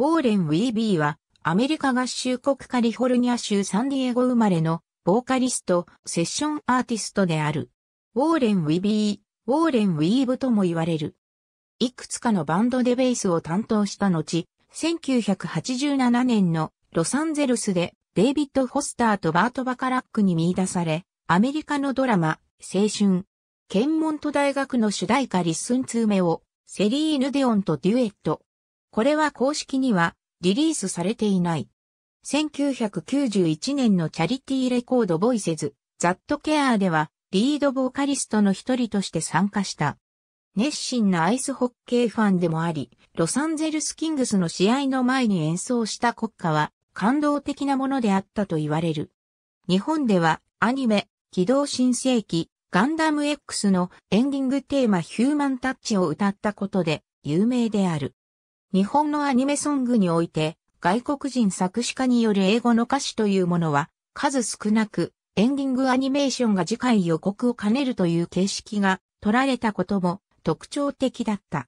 ウォーレン・ウィービーは、アメリカ合衆国カリフォルニア州サンディエゴ生まれの、ボーカリスト、セッションアーティストである。ウォーレン・ウィービー、ウォーレン・ウィーブとも言われる。いくつかのバンドでベースを担当した後、1987年のロサンゼルスでデイビッド・ホスターとバート・バカラックに見出され、アメリカのドラマ、青春、ケンモント大学の主題歌リッスン2目をセリーヌ・デオンとデュエット、これは公式にはリリースされていない。1991年のチャリティーレコードボイセズ、ザットケアではリードボーカリストの一人として参加した。熱心なアイスホッケーファンでもあり、ロサンゼルスキングスの試合の前に演奏した国歌は感動的なものであったと言われる。日本ではアニメ、機動新世紀、ガンダム X のエンディングテーマヒューマンタッチを歌ったことで有名である。日本のアニメソングにおいて、外国人作詞家による英語の歌詞というものは、数少なく、エンディングアニメーションが次回予告を兼ねるという形式が取られたことも特徴的だった。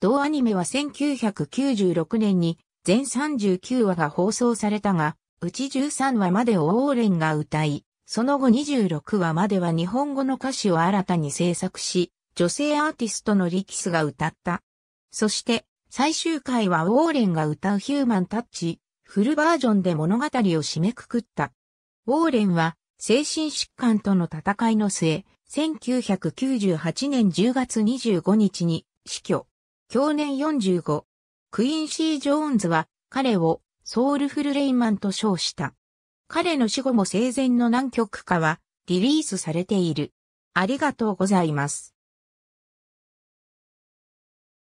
同アニメは1996年に全39話が放送されたが、うち13話までをオーレンが歌い、その後26話までは日本語の歌詞を新たに制作し、女性アーティストのリキスが歌った。そして、最終回はウォーレンが歌うヒューマンタッチ、フルバージョンで物語を締めくくった。ウォーレンは精神疾患との戦いの末、1998年10月25日に死去。去年45。クインシー・ジョーンズは彼をソウルフル・レイマンと称した。彼の死後も生前の何曲かはリリースされている。ありがとうございます。